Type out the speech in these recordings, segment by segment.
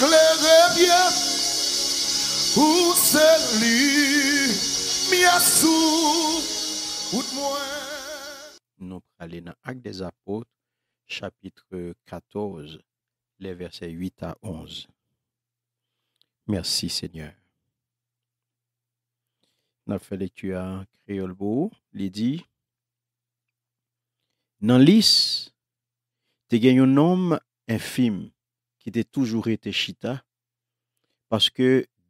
bien où c'est ou moi. Nous allons dans l'Acte des Apôtres, chapitre 14, les versets 8 à 11. Merci Seigneur. Nous fait lecture créole beau, il dit Dans l'is, tu gagne un homme infime li te toujou re te chita, paske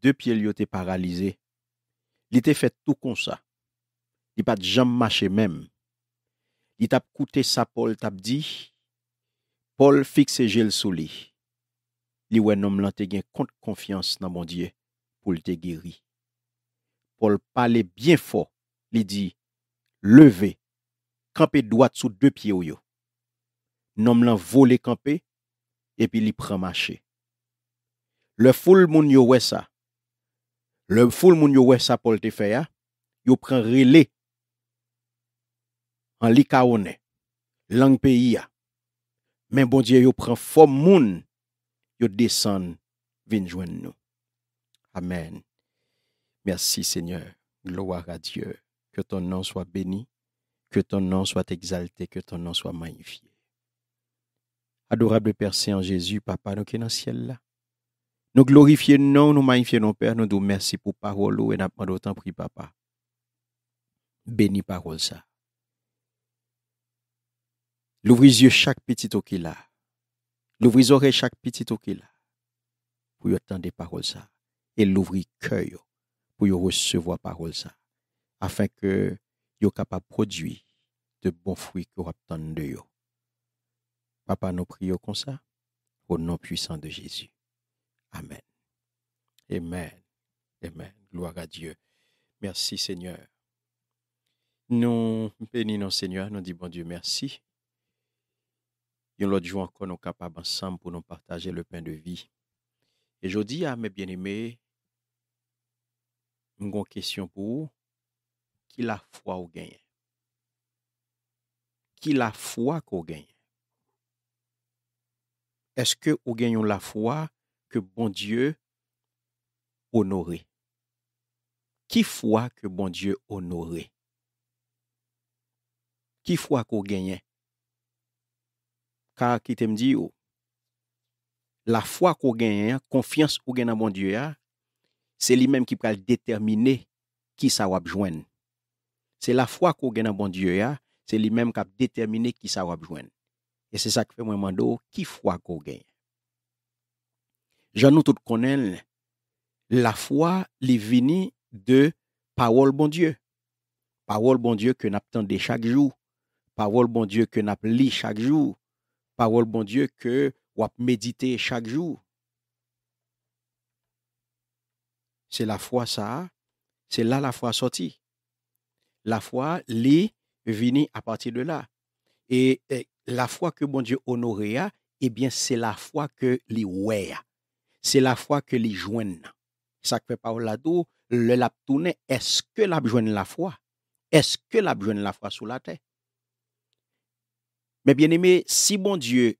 de piye li yo te paralize, li te fet tou kon sa, li pat jam mache mem, li tap koute sa Paul, tap di, Paul fikse jel sou li, li wè nom lan te gen kont konfians nan bon die, pou li te geri. Paul pale bien fort, li di, leve, kampe doat sou de piye yo yo, nom lan vole kampe, Et puis, il prend marché. Le foul moun yo wè ça. le foul moun yo wè ça pour te faire? Il hein? yo relais. En en Langue langue pays bon Dieu, yo prend fòm moun, yo descend, vin Amen. Merci Seigneur, gloire à Dieu, que ton nom soit béni, que ton nom soit exalté, que ton nom soit magnifié. Adorable Père Saint Jésus, Papa, nous qui dans le ciel là. Nous glorifions nous magnifions nos Père, nous nous merci pour parole et nous pas autant pris, Papa. Bénis parole ça. les yeux chaque petit qui là. L'ouvrez oreilles chaque petit qui là. Pour entendre des paroles ça. Et l'ouvrez cœur pour recevoir parole ça. Afin que soyez capable de produire de bons fruits que vous de vous. Papa, nous prions comme ça, au nom puissant de Jésus. Amen. Amen. Amen. Gloire à Dieu. Merci Seigneur. Nous bénissons Seigneur, nous disons bon Dieu merci. Nous l'autre jour encore, nous capables ensemble pour nous partager le pain de vie. Et je dis à mes bien-aimés, une question pour vous. Qui la foi au gagne? Qui la foi qu'on gagne? Eske ou genyon la fwa ke bon Diyo onore? Ki fwa ke bon Diyo onore? Ki fwa ko genyen? Ka ki tem di yo, la fwa ko genyen, konfians ou genyan bon Diyo ya, se li menm ki pa al determine ki sa wap jwen. Se la fwa ko genyan bon Diyo ya, se li menm ka determine ki sa wap jwen. Et c'est ça que fait moi mando oh, qui foi qu'on gagne. jean nous tout connaît la foi les vini de parole bon Dieu. Parole bon Dieu que de chaque jour. Parole bon Dieu que n'a chaque jour. Parole bon Dieu que ou méditer chaque jour. C'est la foi ça, c'est là la foi sortie. La foi, les vini à partir de là. Et, et eh, la fwa ke bon Diyo onore a, ebyen eh se la fwa ke li we a. Se la fwa ke li jwen. Sakpe pa ou la dou, le lap toune, eske lap jwen la fwa? Eske lap jwen la fwa sou la te? Me bien eme, si bon Diyo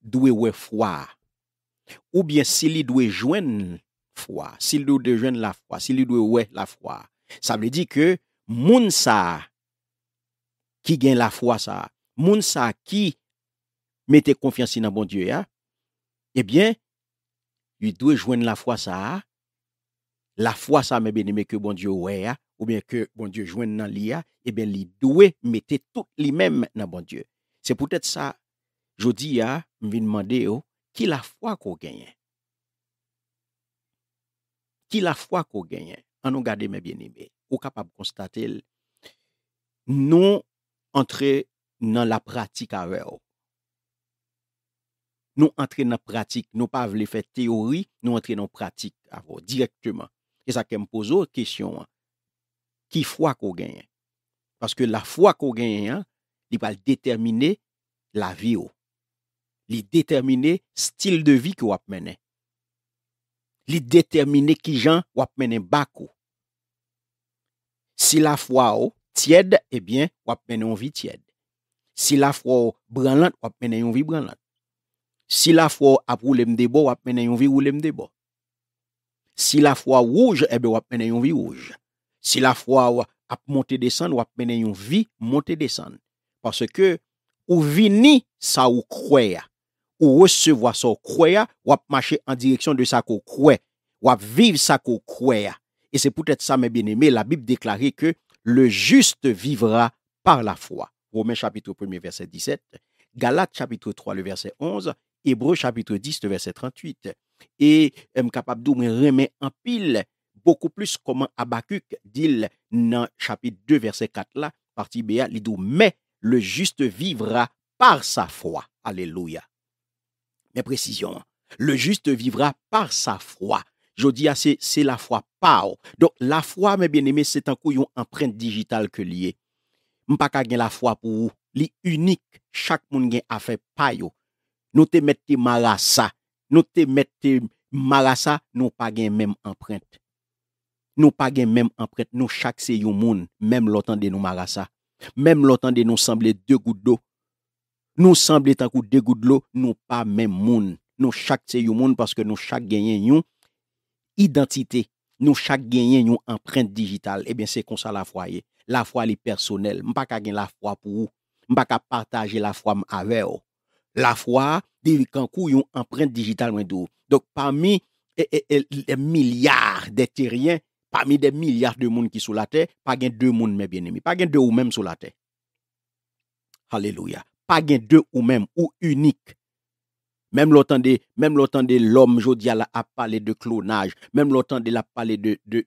dwe we fwa, oubyen se li dwe jwen fwa, se li dwe jwen la fwa, se li dwe we la fwa, sa me di ke moun sa ki gen la fwa sa moun sa ki mette konfiansi nan bon Diyo ya, ebyen, li dwe jwen la fwa sa, la fwa sa mebe neme ke bon Diyo we ya, oubyen ke bon Diyo jwen nan li ya, ebyen li dwe mette tout li menm nan bon Diyo. Se pou tèt sa, jodi ya, mvi nman de yo, ki la fwa ko genyen? Ki la fwa ko genyen? Ano gade mebe neme, ou kapab konstate l, nou entre nan la pratik avè ou. Nou entren nan pratik, nou pa av l'effet teorik, nou entren nan pratik avè ou, direktèman. E sa kem pozo, kèsyon an, ki fwa kou genyen? Paske la fwa kou genyen, li bal determine la vi ou. Li determine stil de vi ki wap menen. Li determine ki jan wap menen bak ou. Si la fwa ou, tied, ebyen, wap menen ou vi tied. Si la foi branlante, ou mène yon vie branlant. Si la foi a roulé m'debo, ou mène yon vie roulé m'debo. Si la foi rouge, eh bien ou yon vie rouge. Si la foi a monté descendre, ou mène yon vie monté descendre. Parce que, ou vini ça ou croya. Ou recevoir sa croya, ou marcher en direction de ça qu'on croit. Ou vivre ça qu'on croit. Et c'est peut-être ça, mes bien-aimés, la Bible déclarait que le juste vivra par la foi. Romains chapitre 1, verset 17, Galates chapitre 3, le verset 11, Hébreu chapitre 10, le verset 38. Et je euh, suis capable de en pile beaucoup plus comme Abacuc dit dans chapitre 2, verset 4, là, partie B, il dit, mais le juste vivra par sa foi. Alléluia. Mais précision, le juste vivra par sa foi. Je dis, c'est la foi par. Donc, la foi, mes bien-aimés, c'est un couillon empreinte digitale que lié. Mpa ka gen la fwa pou ou, li unik, chak moun gen afe payo. Nou te mette malasa, nou te mette malasa, nou pa gen menm emprent. Nou pa gen menm emprent, nou chak se yon moun, menm lotan de nou malasa. Menm lotan de nou sanble de goud do. Nou sanble tak ou de goud lo, nou pa menm moun. Nou chak se yon moun, parce que nou chak genyen yon identite. Nou chak genyen yon emprent digital. Ebyen, eh se kon sa la fwa ye. la foi est personnelle. Je pas gagner la foi pour vous. Je pas partager la foi avec vous. Oh. La foi, des kankou une empreinte digitale Donc parmi les milliards de terriens, parmi les milliards de monde qui sont sur la terre, pas gain deux monde mes bien-aimés, pas deux ou même sur la terre. Alléluia. Pas deux ou même ou unique. Même l'autant de même l'homme jodi a parlé de clonage, même l'autant de la parlé de de,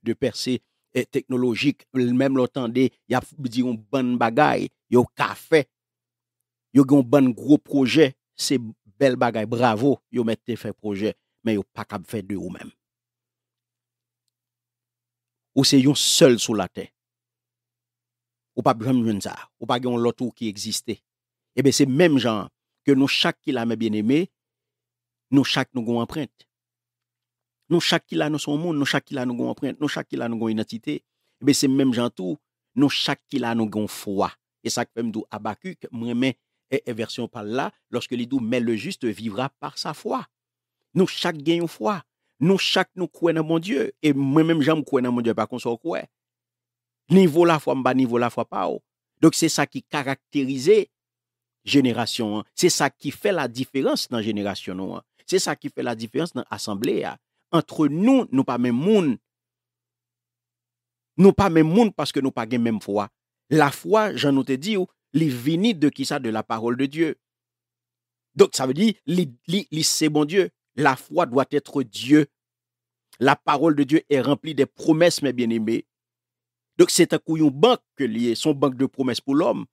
technologique, même l'entendez, il y a dit un bon bagaille, il y a café, il a un bon gros projet, c'est belle bagaille, bravo, yo mettez fait projet, mais yo pas capable faire de ou même. Ou c'est un seul sur la terre. Ou pas besoin de ça, ou pas l'autre qui existait. Et eh bien c'est même genre que nous chaque qui l'a bien aimé, nous chaque nous gon empreinte. Nou chak ki la nou son moun, nou chak ki la nou goun apren, nou chak ki la nou goun inatite, eh be se mèm jan tou, nou chak ki la nou goun fwa. E sak pèm dou abakouk, mwen men e eversyon pal la, lorske li dou men le juste vivra par sa fwa. Nou chak gen yon fwa, nou chak nou kwen nan moun dieu, e mwen men jan mwen kwen nan moun dieu, be kon so kwen. Nivou la fwa mba, nivou la fwa pa ou. Dok se sa ki karakterize jenerasyon an, se sa ki fè la diferans nan jenerasyon an, se sa ki fè la diferans nan asemble ya. entre nous, nous pas même monde. Nous pas même monde parce que nous pas même foi. La foi, j'en ai te dit, les vient de qui ça de la parole de Dieu. Donc ça veut dire, c'est bon Dieu. La foi doit être Dieu. La parole de Dieu est remplie des promesses, mes bien-aimés. Donc c'est un couillon banque que est son banque de promesses pour l'homme.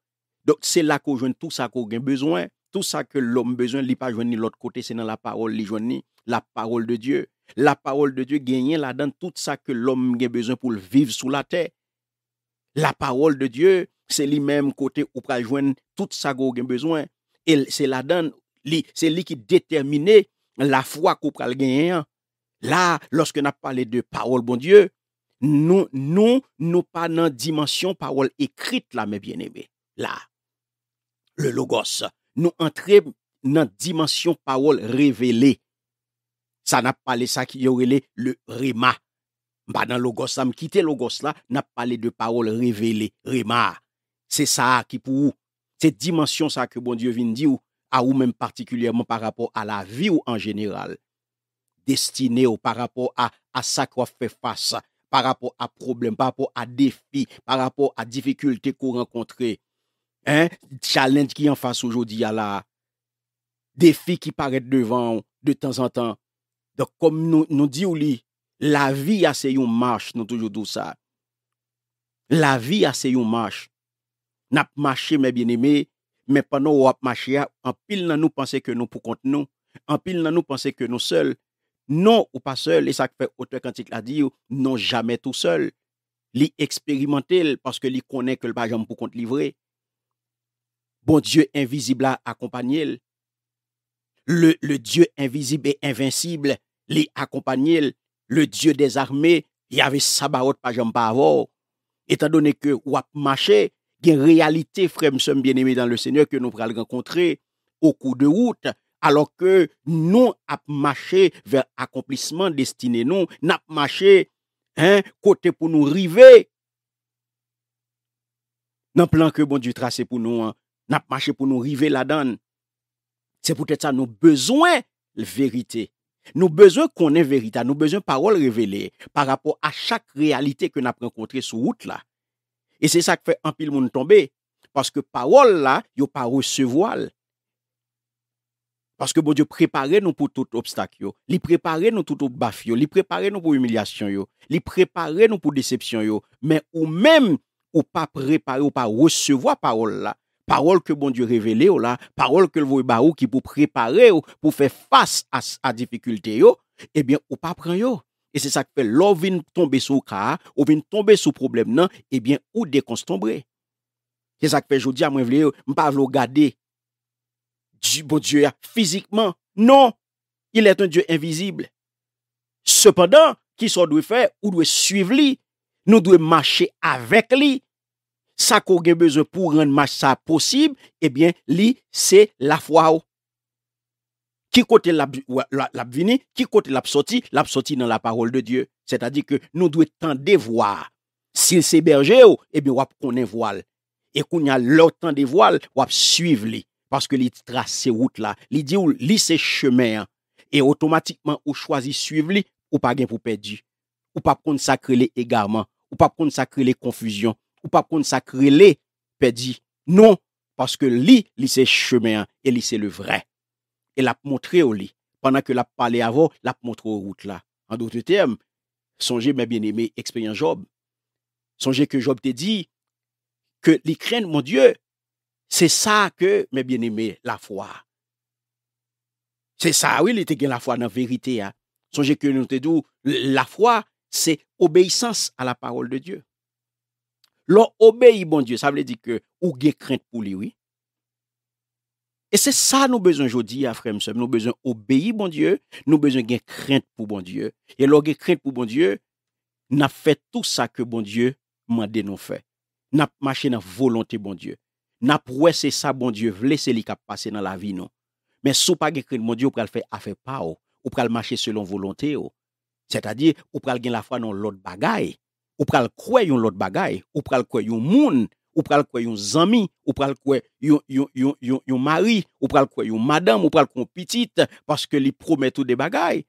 Donc c'est là qu'on joint tout ça qu'on a besoin. Tout ça que l'homme besoin, il pas besoin de l'autre côté, c'est dans la parole, il joint la parole de Dieu. la parol de Diyo genyen la dan tout sa ke l'om gen bezwen pou l'viv sou la te. La parol de Diyo, se li menm kote ou prajwen tout sa go gen bezwen. Se li ki determine la fwa kou pral genyen. La, loske na pale de parol bon Diyo, nou nou pa nan dimensyon parol ekrit la me bienebe. La, le logos, nou antre nan dimensyon parol revele Sa nap pale sa ki yorele le rima. Mba nan lo gos la, mkite lo gos la, nap pale de parol revele rima. Se sa ki pou ou, se dimensyon sa ke bon dieu vin di ou, a ou menm partikulyer man par rapport a la vi ou an jeneral. Destine ou par rapport a sa kwa fe fasa, par rapport a problem, par rapport a defi, par rapport a difikulte kou renkontre. En, challenge ki yon fase oujou di ya la. Defi ki paret devan ou, de tan san tan. Donc, comme nous, nous disons, la vie, c'est une marche, nous toujours tout ça. La vie, assez une marche. N'a marché, mes bien-aimés, mais pendant nous avons marché, en pile nous penser que nous pour compte nous, en pile nous penser que nous seuls, non ou pas seuls, et ça fait auteur quantique l'a dit, non jamais tout seul. Nous expérimenté parce que nous connaît que le pas pour compte livrer. Bon Dieu invisible a accompagné. Le, le Dieu invisible et invincible li akompanyel le dieu des armé, y ave sabarot pa jambar avor, etan donen ke wap mache, gen realite fremsem bien eme dan le seigneur ke nou pral renkontre, ou kou de wout, alor ke nou ap mache ver akomplisman destine nou, nap mache, kote pou nou rive, nan plan ke bon du trase pou nou, nap mache pou nou rive la dan, se pou tete sa nou bezouen, l verite, Nou bezon konen verita, nou bezon parol revele par rapport a chak realite ke nou ap renkontre sou wout la. E se sa ke fe anpil moun tombe, paske parol la, yo pa resevo al. Paske bon diyo prepare nou pou tout obstak yo, li prepare nou tout ou baf yo, li prepare nou pou humilyasyon yo, li prepare nou pou disepsyon yo, men ou men ou pa prepare ou pa resevo a parol la. parol ke bon Diyo revele oh oh, oh, eh ou la, parol ke lvo e ba ou ki pou prepare ou, pou fe fase a dipikulte yo, ebyen ou pa pran yo. E se sakpe lò vin tombe sou kaha, ou vin tombe sou problem nan, ebyen ou dekons tombre. Se sakpe jodi amwevle yo, mpa vlo gade, bon Diyo ya fizikman, non, il et un Diyo invizible. Sependan, ki so dwe fè, ou dwe suive li, nou dwe mache avek li, ou dwe fè, Sa kou gen bezou pou rende mach sa posib, ebyen li se la fwa ou. Ki kote l ap vini, ki kote l ap soti, l ap soti nan la parol de Diyo. Se ta di ke nou dwe tan de voa. Si l se berje ou, ebyen wap konen voal. E kon ya lor tan de voal, wap suive li. Paske li trase se wout la. Li di ou li se chemer. E otomatikman ou chwazi suive li, ou pa gen pou pe di. Ou pa pon sakre li egarman. Ou pa pon sakre li konfuzyon. ou pas consacrer les pédis. Non, parce que lui, lui c'est chemin et lui c'est le vrai. Et l'a montré au lit. Pendant que l'a parlé avant, l'a montré aux routes là. En d'autres termes, songez mes bien-aimés, expérience Job. Songez que Job te dit que les mon Dieu, c'est ça que mes bien-aimés, la foi. C'est ça, oui, il était la foi dans la vérité. Hein. Songez que nous te dit, la foi, c'est obéissance à la parole de Dieu. Lò obeyi bon Diyo, sa vle di ke ou ge krent pou liwi. E se sa nou bezon jodi ya fremsem, nou bezon obeyi bon Diyo, nou bezon ge krent pou bon Diyo. E lò ge krent pou bon Diyo, nap fe tout sa ke bon Diyo mande nou fe. Nap mache nan volante bon Diyo. Nap wese sa bon Diyo vlese li ka pase nan la vi nou. Men sou pa ge krent bon Diyo, ou pral fe afe pa ou. Ou pral mache selon volante ou. Se ta di ou pral gen la fwa nan lot bagay. ou pral croire yon l'autre bagay, ou pral croire yon moun, ou pral croire yon zami, ou pral croire yon yon yon yon mari, ou pral croire yon madame, ou pral croire petite parce que li promet tout des bagay.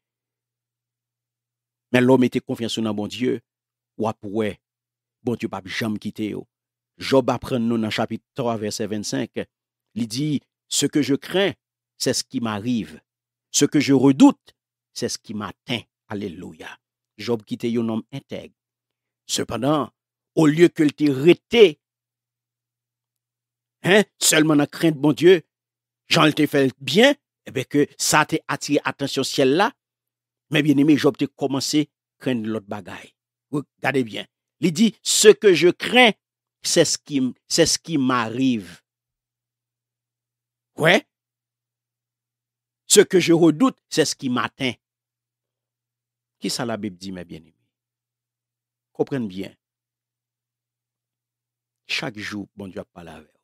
Mais l'homme était confiant dans bon Dieu, ou apoué, bon Dieu jam jamais yo. Job apprend nous dans chapitre 3 verset 25. Il dit ce que je crains, c'est ce qui m'arrive. Ce que je redoute, c'est ce qui m'atteint. Alléluia. Job quitte un homme intègre sepadan, ou liye ke lte rete, selle man an kren de bon dieu, jan lte fel bien, ebeke eh sa te ati atensyon siel la, mè bienimi, jop te komanse kren de lot bagay. Gade bien. Li di, se ke je kren, se skim, se skim arive. Kwen? Se ke je redoute, se skim aten. Ki sa la bib di mè bienimi? Comprenez bien. Chaque jour, bon Dieu a parlé avec vous.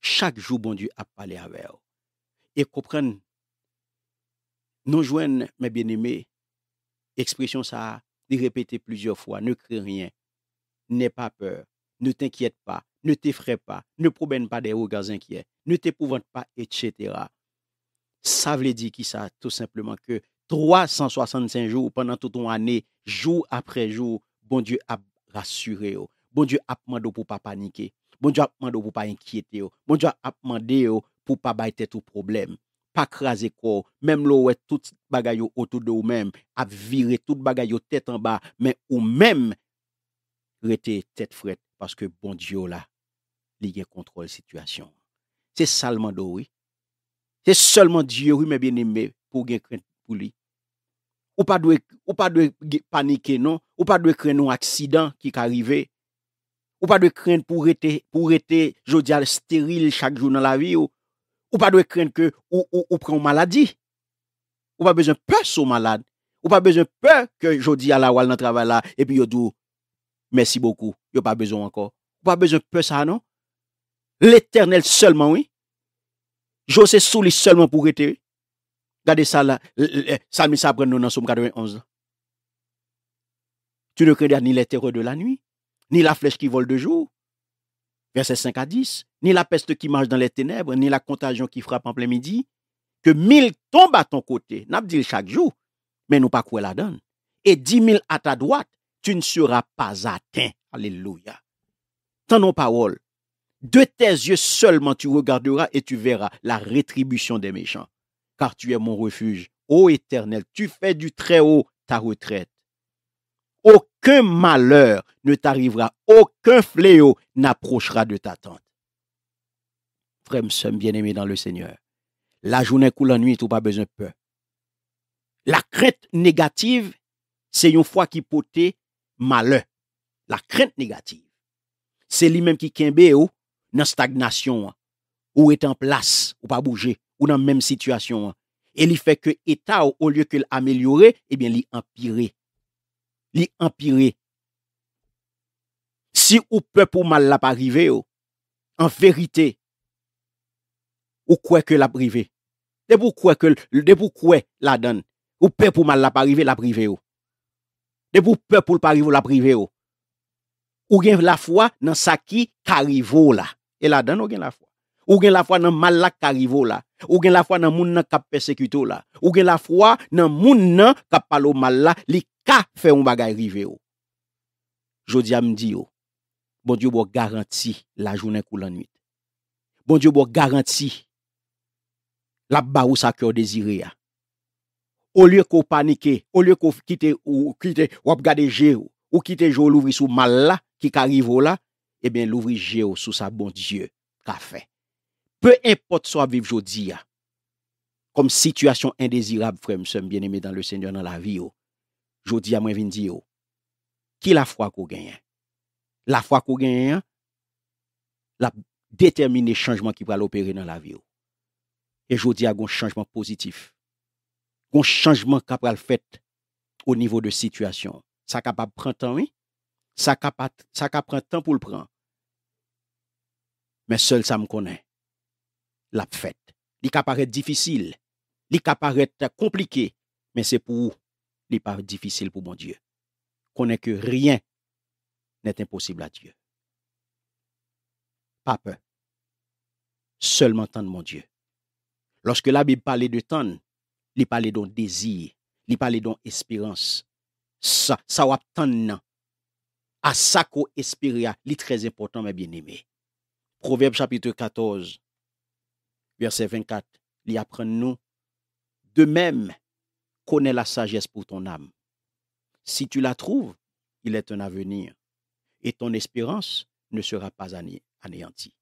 Chaque jour, bon Dieu a parlé avec vous. Et comprennent, nous joignons, mes bien-aimés, expression ça, de répéter plusieurs fois, ne crie rien, n'aie pas peur, ne t'inquiète pas, ne t'effraie pas, ne promène pas des regards inquiets, ne t'épouvante pas, etc. Ça veut dire qui ça Tout simplement que 365 jou, pendant bon bon bon tout ou anè, jou apre jou, bon diyo ap rassure ou, bon diyo ap mandou pou pa panike, bon diyo ap mandou pou pa enkyete ou, bon diyo ap mandé ou, pou pa bayte tout ou problem, pa kraze kou, mèm lou wè tout bagayou outou de ou mèm, ap vire tout bagayou tèt an ba, mèm ou mèm, rete tèt fred, paske bon diyo la, li gen kontrol situasyon. Se salman do ou, se salman diyo ou mèm ben imè, pou gen kren pou li, Ou pa dwe panike non, ou pa dwe kren nou aksidan ki ka rive, ou pa dwe kren pou rete jodi al steril chak joun nan la vi, ou pa dwe kren ke ou pren maladi, ou pa bezon pe sou malade, ou pa bezon pe ke jodi al awal nan travay la, epi yo dou, mersi bokou, yo pa bezon anko, ou pa bezon pe sa nan, l'eternel selman oui, jose souli selman pou rete, Gardez ça là. Eh, ça nous dans Somme 91. Tu ne craindras ni les terreurs de la nuit, ni la flèche qui vole de jour. Verset 5 à 10. Ni la peste qui marche dans les ténèbres, ni la contagion qui frappe en plein midi. Que mille tombent à ton côté. N'a chaque jour. Mais nous pas quoi la donne. Et dix mille à ta droite, tu ne seras pas atteint. Alléluia. Tant nos paroles. De tes yeux seulement tu regarderas et tu verras la rétribution des méchants car tu es mon refuge. Ô Éternel, tu fais du très haut ta retraite. Aucun malheur ne t'arrivera, aucun fléau n'approchera de ta tente. Frère, sommes bien-aimés dans le Seigneur. La journée coule la nuit, tu pas besoin de peur. La crainte négative, c'est une fois qui portait malheur. La crainte négative, c'est lui-même qui kembe au oh, dans stagnation. Hein. Ou ete an plas, ou pa bouje, ou nan menm sitwasyon an. E li feke eta ou, ou liye ke l amelyore, ebyen eh li empire. Li empire. Si ou pe pou mal la parive oh, yo, an verite, ou kwe ke la prive. De pou kwe la den, ou pe pou mal la parive la prive yo. Oh. De pou pe pou mal la parive la prive yo. Oh. Ou gen la fwa nan saki karivo la, e la den ou gen la fwa. Ou gen la fwa nan malla ka rivo la, ou gen la fwa nan moun nan kap persekwito la, ou gen la fwa nan moun nan kap palo malla li ka fe un bagay rive yo. Jodi a mdi yo, bon diyo bo garanti la jounen kou lan mi. Bon diyo bo garanti la ba ou sa kyou desire ya. Ou lye ko panike, ou lye ko kite ou wap gade je ou, ou kite jo louvri sou malla ki ka rivo la, e eh ben louvri je ou sou sa bon diyo ka fe. Pe import so ap viv jodi ya, kom situasyon indezirab frem se m bien eme dan le senyor nan la vi yo, jodi ya mwen vin di yo, ki la fwa kou genyen? La fwa kou genyen, la determine chanjman ki pral operen nan la vi yo. E jodi ya goun chanjman pozitif, goun chanjman kap pral fet ou nivou de situasyon. Sa kap ap pran tan, sa kap pran tan pou l pran. Men sol sa m konen, l'a fête. qui paraît difficile, qui paraît compliqué, mais c'est pour li pas difficile pour mon Dieu. Connaît que rien n'est impossible à Dieu. Pas peur. Seulement de mon Dieu. Lorsque la Bible parle de tendre, il parlait d'un désir, il parlait d'une espérance. Ça, ça va tendre. À ça qu'on espère, c'est très important, mes bien-aimés. Proverbe chapitre 14, verset 24, il apprend nous, de même, connais la sagesse pour ton âme. Si tu la trouves, il est un avenir et ton espérance ne sera pas anéantie.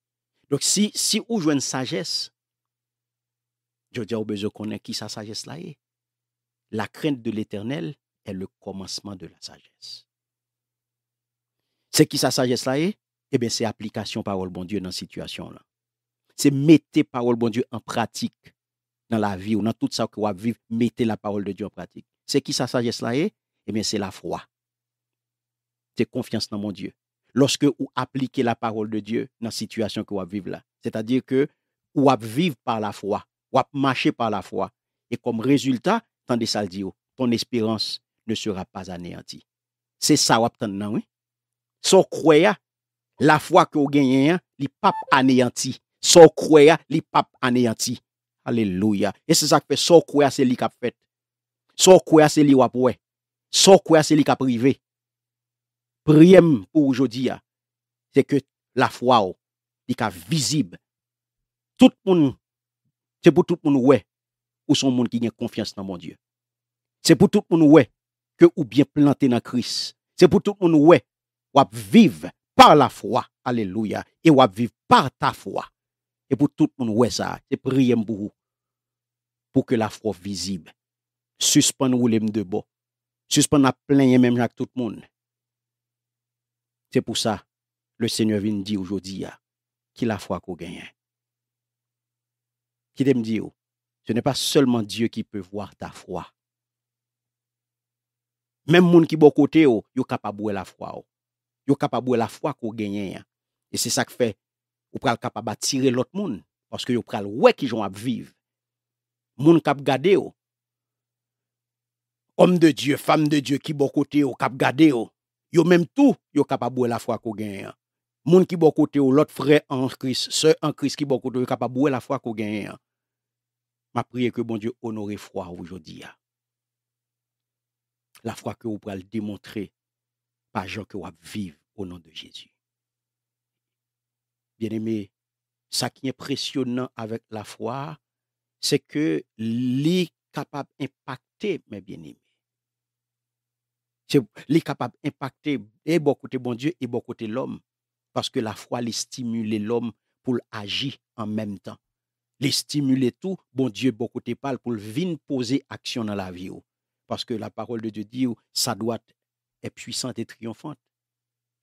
Donc, si, si joue une sagesse, je dis au besoin qu'on qui sa sagesse là est. La crainte de l'éternel est le commencement de la sagesse. C'est qui sa sagesse là est? Eh bien, c'est application parole bon Dieu dans la situation là c'est la parole de Dieu en pratique dans la vie ou dans tout ça que vous vivez. mettez la parole de Dieu en pratique. C'est qui sa sagesse là et? Eh? eh bien, c'est la foi. C'est confiance dans mon Dieu. Lorsque vous appliquez la parole de Dieu dans la situation que vous vivez là, c'est-à-dire que vous vivez par la foi, vous marchez par la foi. Et comme résultat, tandis ça le ton espérance ne sera pas anéantie. C'est ça vous non oui. Sans croya, la foi que vous gagnez, hein, n'est pas anéantie. Son croya, li pap anéanti. Alléluia. Et c'est ça que fait son croya, c'est li qui fait. Son croya, c'est li qui a Son c'est li qui privé. Priem pour aujourd'hui, hein, c'est que la foi, ou, oh, li ka visible. Tout moun, c'est pour tout moun wè, ou son monde qui a confiance dans mon Dieu. C'est pour tout moun monde, que ou bien planté dans Christ. C'est pour tout moun wè, ou vivre par la foi. Alléluia. Et ou vivre par ta foi. Et pour tout le monde, ça, c'est prier pour Pour que la foi visible. Suspendre vous de bord. suspende à plein même avec tout le monde. C'est pour ça, le Seigneur vient dire aujourd'hui, ah, qui la foi qu'on gagne. Qui t'aime dire, oh, ce n'est pas seulement Dieu qui peut voir ta foi. Même les qui est bon côté, il oh, est capable de la foi. il oh. est capable de la foi qu'on gagne. Ah. Et c'est ça qui fait ou pral capable attirer l'autre monde parce que yo pral ouais ki j'ont à vivre. Moun kap gade yo. Homme de Dieu, femme de Dieu qui bon côté yo kap gade yo. Yo même tout yo capable la foi qu'on gagne. Moun qui bon côté l'autre frère en Christ, sœur en Christ qui bon côté yo capable la foi qu'on gagne. M'a prié que bon Dieu honore foi aujourd'hui. La foi que vous pral démontrer par gens que vous vivre au nom de Jésus bien-aimé, ça qui est impressionnant avec la foi, c'est que l'est capable d'impacter mes bien-aimés. est capable d'impacter et bon côté bon Dieu et bon côté l'homme. Parce que la foi, les l'homme pour agir en même temps. Les stimule tout, bon Dieu, bon côté parle pour venir poser action dans la vie. Parce que la parole de Dieu dit, sa droite est puissante et triomphante.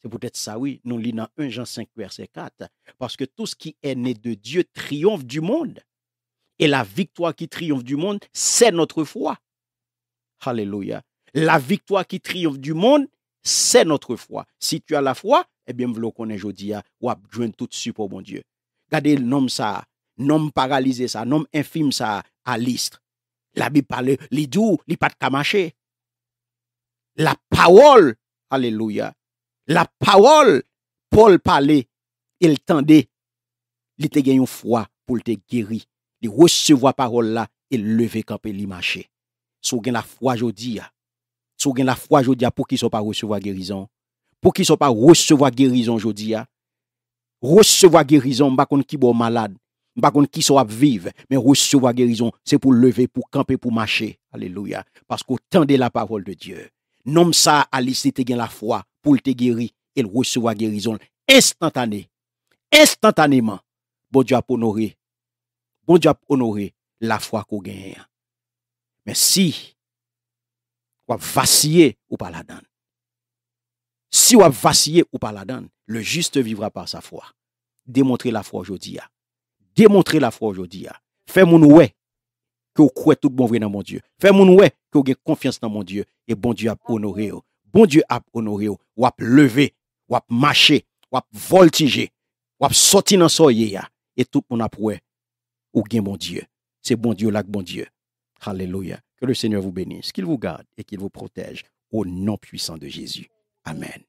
C'est peut-être ça, oui. Nous lisons 1 Jean 5, verset 4. Parce que tout ce qui est né de Dieu triomphe du monde. Et la victoire qui triomphe du monde, c'est notre foi. Alléluia. La victoire qui triomphe du monde, c'est notre foi. Si tu as la foi, eh bien, vous le connaissez aujourd'hui, ou joindre tout de suite mon Dieu. Regardez nomme ça, nomme paralysé ça, nomme infime ça, à l'istre. La Bible parle, l'idou, les pas de La parole, alléluia, la parole, Paul parlait, il tendait, il était foi pour te guérir. Il recevoir parole là et lever camper marché. marchait. Sou la foi je dis Sou la foi aujourd'hui pour pour ne soit pas recevoir guérison. Pour ne soit pas recevoir guérison aujourd'hui. Recevoir guérison, pas pas qui bo malade, Pas pas qui soit vivre, mais recevoir guérison, c'est pour lever, pour camper, pour marcher. Alléluia, parce qu'on tendait la parole de Dieu. Nom sa alisite gen la fwa pou te geri, el wesewa gerizon instantane, instantaneman, bon dja ponore, bon dja ponore la fwa kou genyen. Men si wap vasye ou pa la dan, si wap vasye ou pa la dan, le juste vivra pa sa fwa. Demontre la fwa jodi ya, demonstre la fwa jodi ya, fe moun wè. que vous croyez tout bon vrai dans mon Dieu. Fais mon ouais que vous avez confiance dans mon Dieu et bon Dieu a honoré. Bon Dieu a honoré. Ou a levé, ou a marché, ou a voltigé, ou a sorti dans soye et tout le monde a prouvé Ou Dieu. C'est bon Dieu là bon Dieu. Alléluia. Que le Seigneur vous bénisse, qu'il vous garde et qu'il vous protège au nom puissant de Jésus. Amen.